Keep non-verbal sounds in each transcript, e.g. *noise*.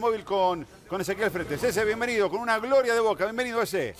móvil con, con Ezequiel Frentes. Ese, bienvenido, con una gloria de boca. Bienvenido, Ese.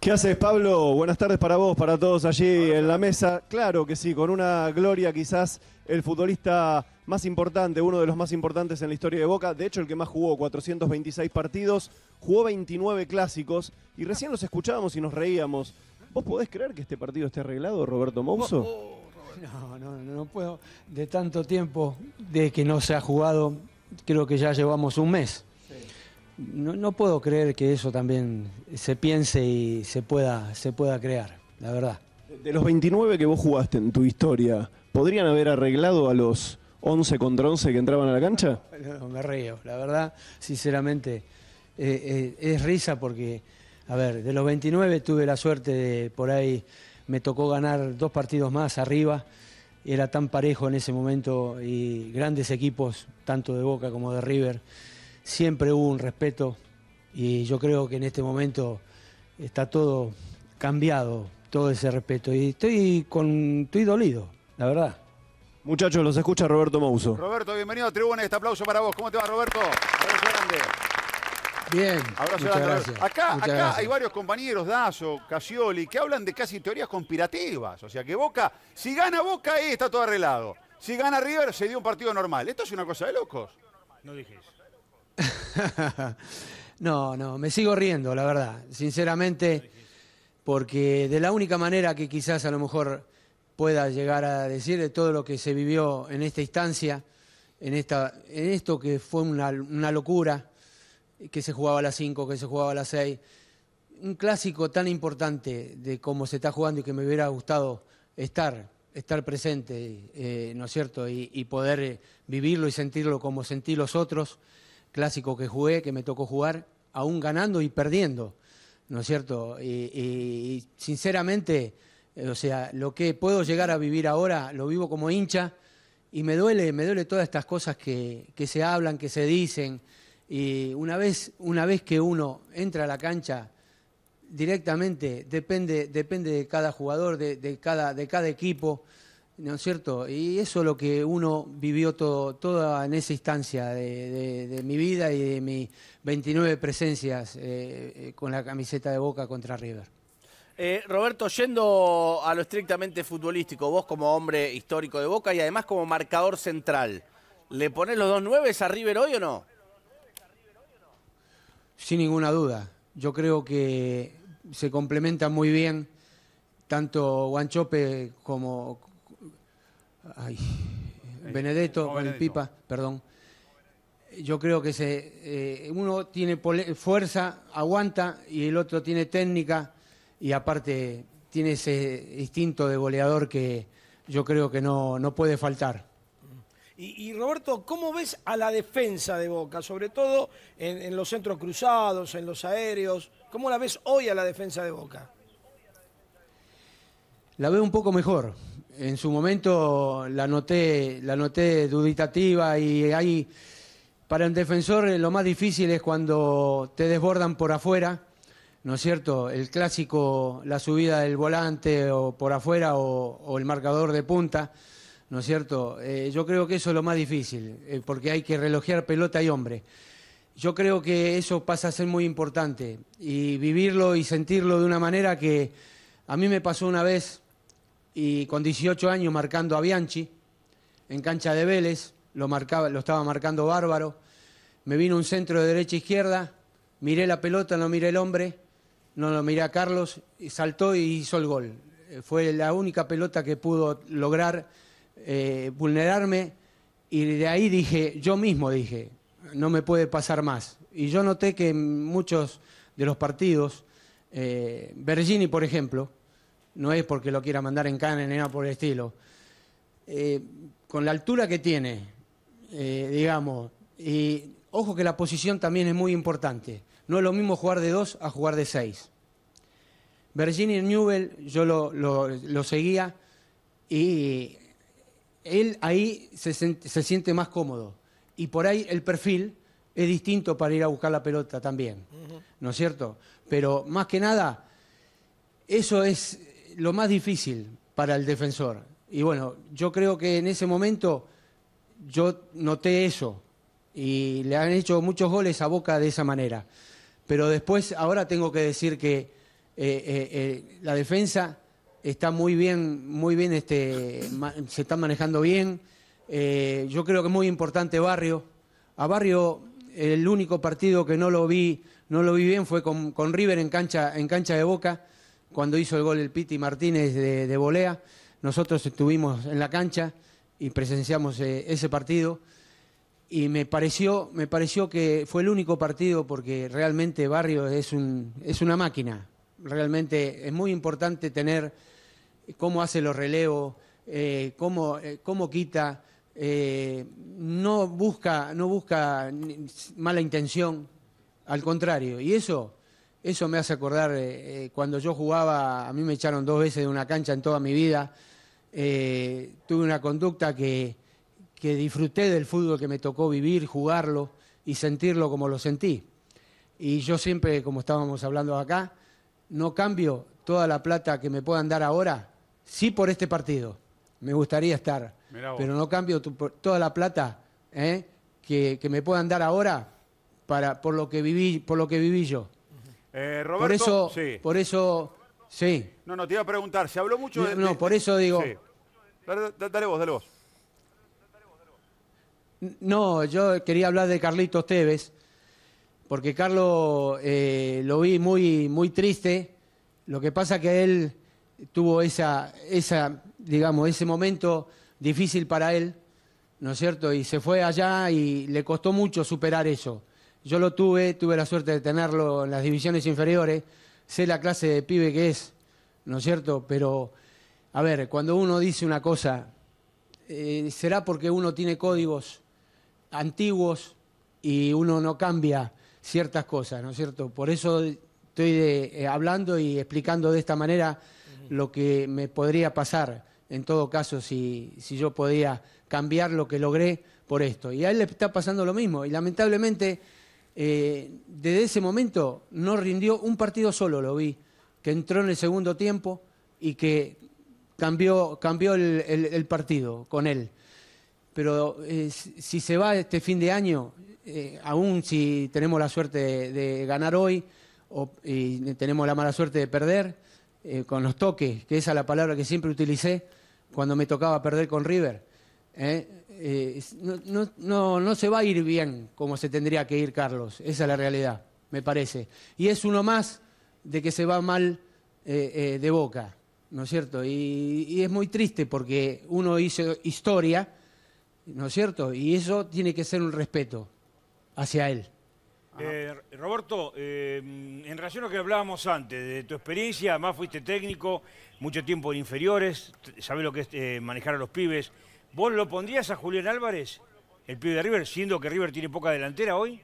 ¿Qué haces, Pablo? Buenas tardes para vos, para todos allí en la mesa. Claro que sí, con una gloria quizás el futbolista más importante, uno de los más importantes en la historia de Boca, de hecho el que más jugó 426 partidos, jugó 29 clásicos y recién los escuchábamos y nos reíamos. ¿Vos podés creer que este partido esté arreglado, Roberto Mouso? Oh, oh, oh, no, no, no puedo. De tanto tiempo de que no se ha jugado creo que ya llevamos un mes. No, puedo creer que eso también se piense y se pueda, se pueda crear, la verdad. De los 29 que vos jugaste en tu historia, ¿podrían haber arreglado a los 11 contra 11 que entraban a la cancha? me río, la verdad, sinceramente, eh, eh, es risa porque, a ver, de los 29 tuve la suerte de por ahí, me tocó ganar dos partidos más arriba era tan parejo en ese momento y grandes equipos, tanto de Boca como de River, siempre hubo un respeto y yo creo que en este momento está todo cambiado, todo ese respeto. Y estoy, con, estoy dolido, la verdad. Muchachos, los escucha Roberto Mouso. Roberto, bienvenido a Tribuna, este aplauso para vos. ¿Cómo te va, Roberto? Grande. Bien. Abrazo muchas gracias. Acá, acá hay varios compañeros, Dazo, Casioli, que hablan de casi teorías conspirativas. O sea que Boca, si gana Boca, ahí eh, está todo arreglado. Si gana River, se dio un partido normal. Esto es una cosa de locos. No dije *laughs* no, no, me sigo riendo, la verdad. Sinceramente, porque de la única manera que quizás a lo mejor pueda llegar a decir de todo lo que se vivió en esta instancia, en, esta, en esto que fue una locura que se jugaba a las 5, que se jugaba a las 6. Un clásico tan importante de cómo se está jugando y que me hubiera gustado estar, estar presente, eh, ¿no es cierto? Y, poder eh, vivirlo y sentirlo como sentí los otros. Clásico que jugué, que me tocó jugar, aún ganando y perdiendo, ¿no es cierto? Y, sinceramente, eh, o sea, lo que puedo llegar a vivir ahora lo vivo como hincha y me duele, me duele todas estas cosas que se hablan, que se dicen. Y una vez, una vez que uno entra a la cancha, directamente depende, depende de cada jugador, de, cada, de cada equipo, ¿no es cierto? Y eso es lo que uno vivió todo, toda en esa instancia de, mi vida y de mis 29 presencias eh, eh, con la camiseta de Boca contra River. Eh, Roberto, yendo a lo estrictamente futbolístico, vos como hombre histórico de Boca y además como marcador central, ¿le pones los dos nueves a River hoy o no? Sin ninguna duda. Yo creo que se complementan muy bien tanto Guanchope como ay, Benedetto, Pipa, perdón. Yo creo que se, eh, uno tiene fuerza, aguanta y el otro tiene técnica y aparte tiene ese instinto de goleador que yo creo que no, no puede faltar. Y, Roberto, ¿cómo ves a la defensa de Boca, sobre todo en, los centros cruzados, en los aéreos? ¿Cómo la ves hoy a la defensa de Boca? La veo un poco mejor. En su momento la noté, la noté duditativa y ahí para el defensor lo más difícil es cuando te desbordan por afuera. ¿no es cierto? El clásico, la subida del volante o por afuera o el marcador de punta. ¿no es cierto? Eh, yo creo que eso es lo más difícil, eh, porque hay que relojear pelota y hombre. Yo creo que eso pasa a ser muy importante y vivirlo y sentirlo de una manera que a mí me pasó una vez y con 18 años marcando a Bianchi en cancha de Vélez, lo, marcaba, lo estaba marcando bárbaro, me vino un centro de derecha e izquierda, miré la pelota, no miré el hombre, no lo miré a Carlos, y saltó y hizo el gol. Eh, fue la única pelota que pudo lograr eh, vulnerarme y de ahí dije, yo mismo dije, no me puede pasar más. Y yo noté que muchos de los partidos, eh, Bergini por ejemplo, no es porque lo quiera mandar en cana ni nada por el estilo, eh, con la altura que tiene, eh, digamos, y ojo que la posición también es muy importante, no es lo mismo jugar de dos a jugar de seis. Bergini Newell yo lo seguía y él ahí se, siente más cómodo. Y por ahí el perfil es distinto para ir a buscar la pelota también, ¿no es cierto? Pero más que nada, eso es lo más difícil para el defensor. Y bueno, yo creo que en ese momento yo noté eso y le han hecho muchos goles a Boca de esa manera. Pero después, ahora tengo que decir que eh, eh, eh, la defensa está muy bien, muy bien, este, se está manejando bien. Eh, yo creo que es muy importante Barrio. A Barrio, el único partido que no lo vi, no lo vi bien fue con, River en cancha, en cancha de Boca, cuando hizo el gol el Piti Martínez de, de volea. Nosotros estuvimos en la cancha y presenciamos eh, ese partido. Y me pareció, me pareció que fue el único partido porque realmente Barrio es, es una máquina realmente es muy importante tener cómo hace los relevos, eh, cómo, eh, cómo, quita, eh, no busca, no busca mala intención, al contrario. Y eso, eso me hace acordar cuando yo jugaba, a mí me echaron dos veces de una cancha en toda mi vida. tuve una conducta que, que disfruté del fútbol que me tocó vivir, jugarlo y sentirlo como lo sentí. Y yo siempre, como estábamos hablando acá, no cambio toda la plata que me puedan dar ahora, sí por este partido. Me gustaría estar, pero no cambio toda la plata ¿eh? que, me puedan dar ahora para, por, lo que viví, por lo que viví yo. Eh, Roberto, por eso, por eso, sí. No, no, te iba a preguntar, se habló mucho de... No, por eso digo... Dale, dale, vos, dale vos. No, yo quería hablar de Carlitos Tevez, porque Carlos eh, lo vi muy, muy triste. Lo que pasa que él tuvo esa, esa, digamos, ese momento difícil para él, ¿no es cierto? Y se fue allá y le costó mucho superar eso. Yo lo tuve, tuve la suerte de tenerlo en las divisiones inferiores, sé la clase de pibe que es, ¿no es cierto? Pero, a ver, cuando uno dice una cosa, eh, será porque uno tiene códigos antiguos y uno no cambia ciertas cosas, ¿no es cierto? Por eso estoy eh, hablando y explicando de esta manera lo que me podría pasar, en todo caso, si, yo podía cambiar lo que logré por esto. Y a él le está pasando lo mismo. Y lamentablemente, eh, desde ese momento no rindió un partido solo, lo vi, que entró en el segundo tiempo y que cambió, cambió el, partido con él. Pero eh, si se va este fin de año, eh, aún si tenemos la suerte de, ganar hoy o, y tenemos la mala suerte de perder, eh, con los toques, que esa es la palabra que siempre utilicé cuando me tocaba perder con River, ¿eh? no, se va a ir bien como se tendría que ir Carlos, esa es la realidad, me parece. Y es uno más de que se va mal de boca, ¿no es cierto? y, es muy triste porque uno hizo historia, ¿no es cierto? Y eso tiene que ser un respeto hacia él. Eh, Roberto, eh, en relación a lo que hablábamos antes, de tu experiencia, además fuiste técnico, mucho tiempo en inferiores, sabes lo que es eh, manejar a los pibes. ¿Vos lo pondrías a Julián Álvarez, el pibe de River, siendo que River tiene poca delantera hoy?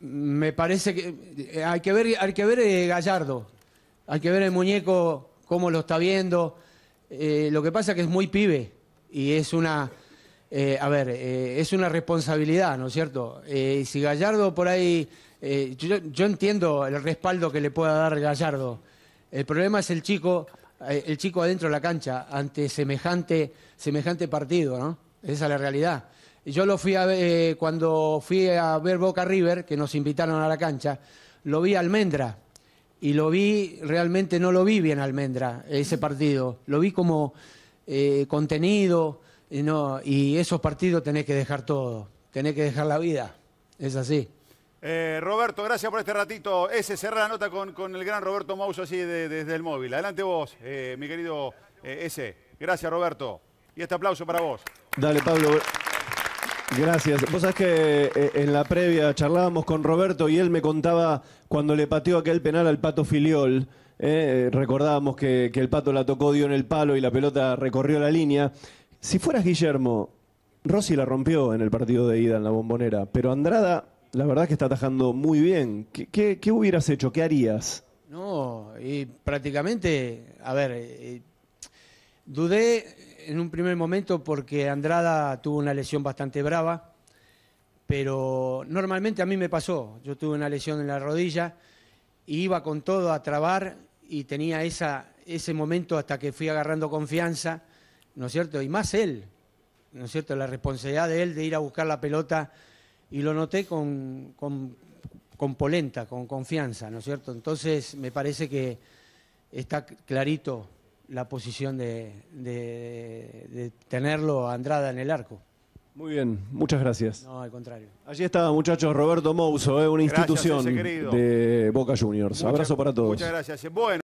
Me parece que hay que ver, hay que ver Gallardo, hay que ver el muñeco, cómo lo está viendo. lo que pasa es que es muy pibe y es una eh, a ver, eh, es una responsabilidad, ¿no es cierto? Eh, si Gallardo por ahí, yo, entiendo el respaldo que le pueda dar Gallardo. El problema es el chico, el chico adentro de la cancha ante semejante, semejante partido, ¿no? Esa es la realidad. Yo lo fui a ver, cuando fui a ver Boca River, que nos invitaron a la cancha, lo vi Almendra y lo vi, realmente no lo vi bien Almendra ese partido, lo vi como contenido. Y, no, y esos partidos tenés que dejar todo, tenés que dejar la vida, es así. Eh, Roberto, gracias por este ratito. Ese cerrar la nota con, con el gran Roberto Mauso así desde el móvil. Adelante vos, eh, mi querido ese. Eh, gracias, Roberto. Y este aplauso para vos. Dale, Pablo. Gracias. Vos sabés que en la previa charlábamos con Roberto y él me contaba cuando le pateó aquel penal al Pato Filiol. recordábamos que, que, el Pato la tocó, dio en el palo y la pelota recorrió la línea. Si fueras Guillermo, Rossi la rompió en el partido de ida en la bombonera, pero Andrada, la verdad que está atajando muy bien. ¿Qué, hubieras hecho? ¿Qué harías? No, y prácticamente, a ver, eh, dudé en un primer momento porque Andrada tuvo una lesión bastante brava, pero normalmente a mí me pasó, yo tuve una lesión en la rodilla y iba con todo a trabar y tenía esa, ese momento hasta que fui agarrando confianza ¿no es cierto? Y más él, ¿no es cierto? La responsabilidad de él de ir a buscar la pelota y lo noté con, con, polenta, con confianza, ¿no es cierto? Entonces me parece que está clarito la posición de, tenerlo a Andrada en el arco. Muy bien, muchas gracias. No, al contrario. Allí está, muchachos, Roberto Mouso, eh, una institución de Boca Juniors. Abrazo para todos. Muchas gracias.